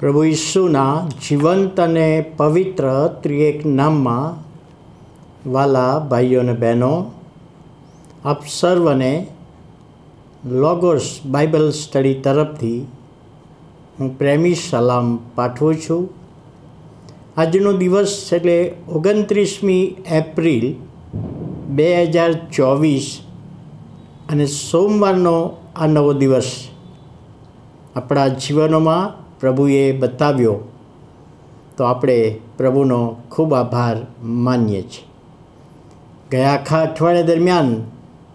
પ્રભુ ઈસુના જીવંત અને પવિત્ર ત્રિએક નામમાં વાલા ભાઈઓ અને બહેનો આપ સર્વને લોગોસ બાઇબલ સ્ટડી તરફથી હું પ્રેમી સલામ પાઠવું છું આજનો દિવસ એટલે ઓગણત્રીસમી એપ્રિલ બે હજાર ચોવીસ અને સોમવારનો આ નવો દિવસ આપણા જીવનોમાં પ્રભુએ બતાવ્યો તો આપણે પ્રભુનો ખૂબ આભાર માનીએ છીએ ગયા આખા અઠવાડિયા દરમિયાન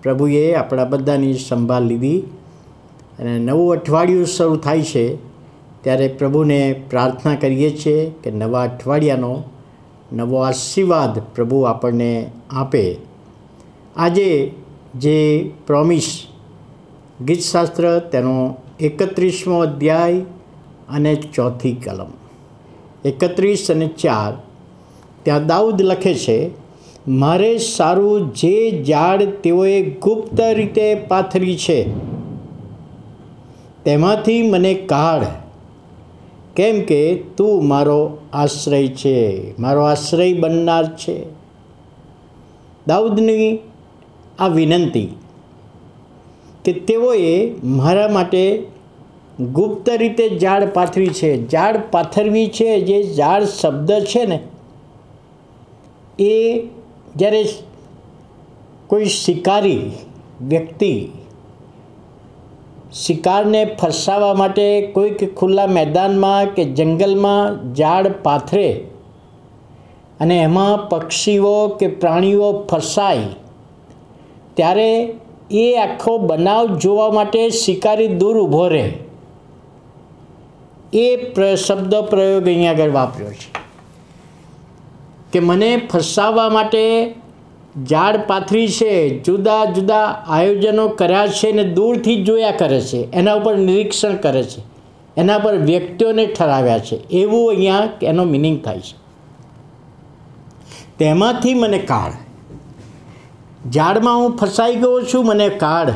પ્રભુએ આપણા બધાની સંભાળ લીધી અને નવું અઠવાડિયું શરૂ થાય છે ત્યારે પ્રભુને પ્રાર્થના કરીએ છીએ કે નવા અઠવાડિયાનો નવો આશીર્વાદ પ્રભુ આપણને આપે આજે જે પ્રોમિસ ગીતશાસ્ત્ર તેનો એકત્રીસમો અધ્યાય અને ચોથી કલમ એકત્રીસ અને ચાર ત્યાં દાઉદ લખે છે મારે સારું જે ઝાડ તેઓએ ગુપ્ત રીતે પાથરી છે તેમાંથી મને કાઢ કેમ કે તું મારો આશ્રય છે મારો આશ્રય બનનાર છે દાઉદની આ વિનંતી કે તેઓએ મારા માટે ગુપ્ત રીતે ઝાડ પાથરી છે ઝાડ પાથરવી છે જે ઝાડ શબ્દ છે ને એ જ્યારે કોઈ શિકારી વ્યક્તિ શિકારને ફસાવા માટે કોઈક ખુલ્લા મેદાનમાં કે જંગલમાં ઝાડ પાથરે અને એમાં પક્ષીઓ કે પ્રાણીઓ ફસાય ત્યારે એ આખો બનાવ જોવા માટે શિકારી દૂર ઊભો રહે એ શબ્દ પ્રયોગ અહીંયા આગળ વાપર્યો છે કે મને ફસાવવા માટે ઝાડ પાથરી છે જુદા જુદા આયોજનો કર્યા છે ને દૂરથી જોયા કરે છે એના ઉપર નિરીક્ષણ કરે છે એના પર વ્યક્તિઓને ઠરાવ્યા છે એવું અહીંયા એનો મિનિંગ થાય છે તેમાંથી મને કાઢ ઝાડમાં હું ફસાઈ ગયો છું મને કાઢ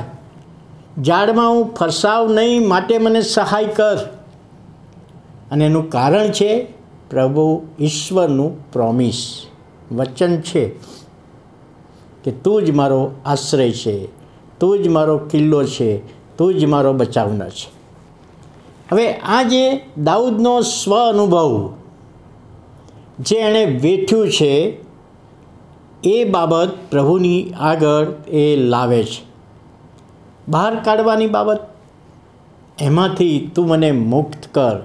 ઝાડમાં હું ફસાવ નહીં માટે મને સહાય કર અને એનું કારણ છે પ્રભુ ઈશ્વરનું પ્રોમિસ વચન છે કે તું જ મારો આશ્રય છે તું જ મારો કિલ્લો છે તું જ મારો બચાવનાર છે હવે આ જે દાઉદનો સ્વ અનુભવ જે એણે વેઠ્યું છે એ બાબત પ્રભુની આગળ એ લાવે છે બહાર કાઢવાની બાબત એમાંથી તું મને મુક્ત કર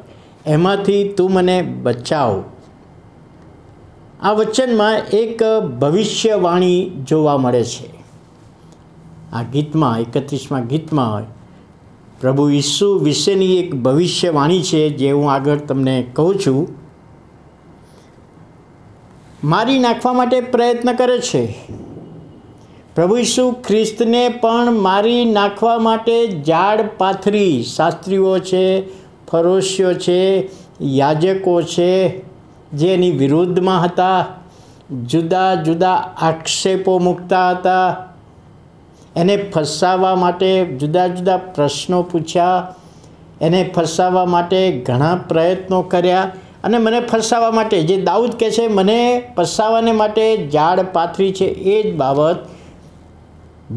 એમાંથી તું મને બચાવ આ વચનમાં એક ભવિષ્યવાણી જોવા મળે છે આ ગીતમાં એકત્રીસમાં ગીતમાં પ્રભુ ઈસુ વિશેની એક ભવિષ્યવાણી છે જે હું આગળ તમને કહું છું મારી નાખવા માટે પ્રયત્ન કરે છે પ્રભુ ઈસુ ખ્રિસ્તને પણ મારી નાખવા માટે ઝાડ પાથરી શાસ્ત્રીઓ છે ફરોશીઓ છે યાજકો છે જેની વિરુદ્ધમાં હતા જુદા જુદા આક્ષેપો મૂકતા હતા એને ફસાવવા માટે જુદા જુદા પ્રશ્નો પૂછ્યા એને ફસાવવા માટે ઘણા પ્રયત્નો કર્યા અને મને ફસાવવા માટે જે દાઉદ કહે છે મને ફસાવાને માટે જાળ પાથરી છે એ જ બાબત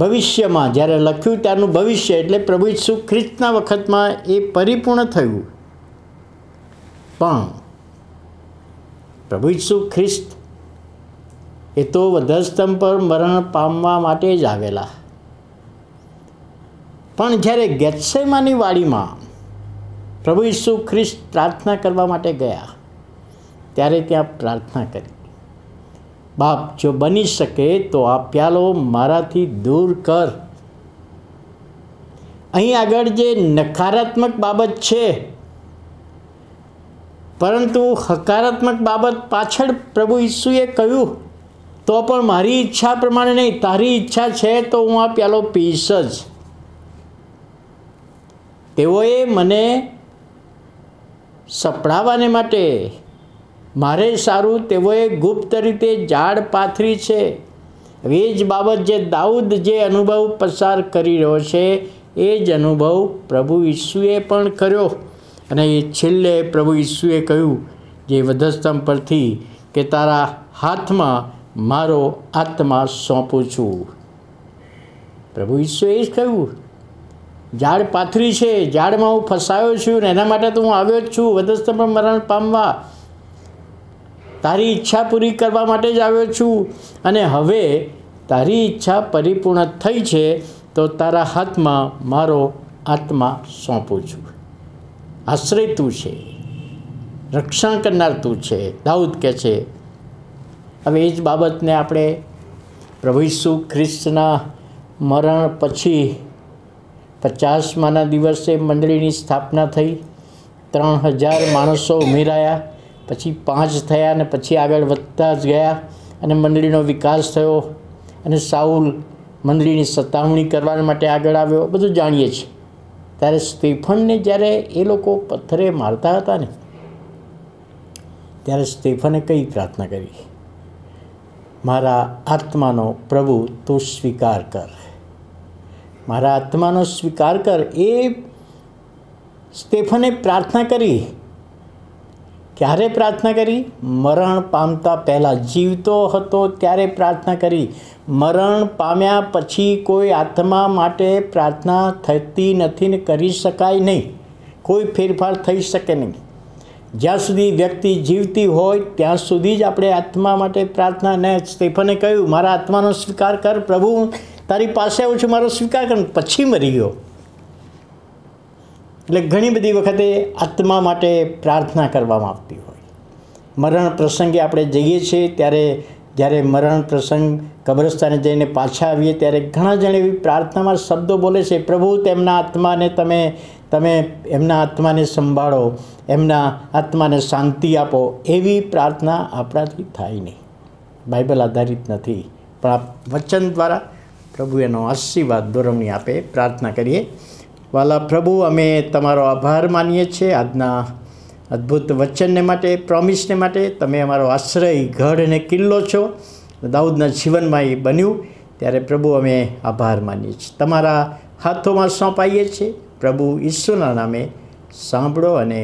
ભવિષ્યમાં જ્યારે લખ્યું ત્યારનું ભવિષ્ય એટલે પ્રભુ ઈસુ ખ્રિસ્તના વખતમાં એ પરિપૂર્ણ થયું પણ પ્રભુ ઈસુ ખ્રિસ્ત એ તો વધસ્તંભ પર મરણ પામવા માટે જ આવેલા પણ જ્યારે ગેત્સેમાની વાડીમાં પ્રભુ ઈસુ ખ્રિસ્ત પ્રાર્થના કરવા માટે ગયા ત્યારે ત્યાં પ્રાર્થના કરી બાપ જો બની શકે તો આ પ્યાલો મારાથી દૂર કર અહીં આગળ જે નકારાત્મક બાબત છે પરંતુ હકારાત્મક બાબત પાછળ પ્રભુ ઈસુએ કહ્યું તો પણ મારી ઈચ્છા પ્રમાણે નહીં તારી ઈચ્છા છે તો હું આ પ્યાલો પીશ જ તેઓએ મને સપડાવવાને માટે મારે સારું તેઓએ ગુપ્ત રીતે જાળ પાથરી છે હવે એ જ બાબત જે દાઉદ જે અનુભવ પસાર કરી રહ્યો છે એ જ અનુભવ પ્રભુ ઈસુએ પણ કર્યો અને એ છેલ્લે પ્રભુ ઈસુએ કહ્યું જે વધસ્તંભ પરથી કે તારા હાથમાં મારો આત્મા સોંપું છું પ્રભુ ઈસુએ જ કહ્યું ઝાડ પાથરી છે ઝાડમાં હું ફસાયો છું ને એના માટે તો હું આવ્યો જ છું વધસ્તંભ મરણ પામવા તારી ઈચ્છા પૂરી કરવા માટે જ આવ્યો છું અને હવે તારી ઈચ્છા પરિપૂર્ણ થઈ છે તો તારા હાથમાં મારો આત્મા સોંપું છું આશ્રય તું છે રક્ષણ કરનાર તું છે દાઉદ કહે છે હવે એ જ બાબતને આપણે પ્રભુ ખ્રિસ્તના મરણ પછી પચાસમાના દિવસે મંડળીની સ્થાપના થઈ ત્રણ હજાર માણસો ઉમેરાયા પછી પાંચ થયા અને પછી આગળ વધતા જ ગયા અને મંડળીનો વિકાસ થયો અને સાઉલ મંડળીની સતાવણી કરવા માટે આગળ આવ્યો બધું જાણીએ છીએ ત્યારે સ્ટેફનને જ્યારે એ લોકો પથ્થરે મારતા હતા ને ત્યારે સ્ટેફને કઈ પ્રાર્થના કરી મારા આત્માનો પ્રભુ તું સ્વીકાર કર મારા આત્માનો સ્વીકાર કર એ સ્ટેફને પ્રાર્થના કરી ક્યારે પ્રાર્થના કરી મરણ પામતા પહેલાં જીવતો હતો ત્યારે પ્રાર્થના કરી મરણ પામ્યા પછી કોઈ આત્મા માટે પ્રાર્થના થતી નથી ને કરી શકાય નહીં કોઈ ફેરફાર થઈ શકે નહીં જ્યાં સુધી વ્યક્તિ જીવતી હોય ત્યાં સુધી જ આપણે આત્મા માટે પ્રાર્થના ને સ્ટેફને કહ્યું મારા આત્માનો સ્વીકાર કર પ્રભુ તારી પાસે આવું છું મારો સ્વીકાર કર પછી મરી ગયો એટલે ઘણી બધી વખતે આત્મા માટે પ્રાર્થના કરવામાં આવતી હોય મરણ પ્રસંગે આપણે જઈએ છીએ ત્યારે જ્યારે મરણ પ્રસંગ કબ્રસ્તાને જઈને પાછા આવીએ ત્યારે ઘણા જણ એવી પ્રાર્થનામાં શબ્દો બોલે છે પ્રભુ તેમના આત્માને તમે તમે એમના આત્માને સંભાળો એમના આત્માને શાંતિ આપો એવી પ્રાર્થના આપણાથી થાય નહીં બાઇબલ આધારિત નથી પણ આ વચન દ્વારા પ્રભુ એનો આશીર્વાદ દોરવણી આપે પ્રાર્થના કરીએ વાલા પ્રભુ અમે તમારો આભાર માનીએ છીએ આજના અદ્ભુત વચનને માટે પ્રોમિસને માટે તમે અમારો આશ્રય ગઢ અને કિલ્લો છો દાઉદના જીવનમાં એ બન્યું ત્યારે પ્રભુ અમે આભાર માનીએ છીએ તમારા હાથોમાં સોંપાઈએ છીએ પ્રભુ ઈસુના નામે સાંભળો અને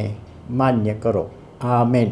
માન્ય કરો આ મેન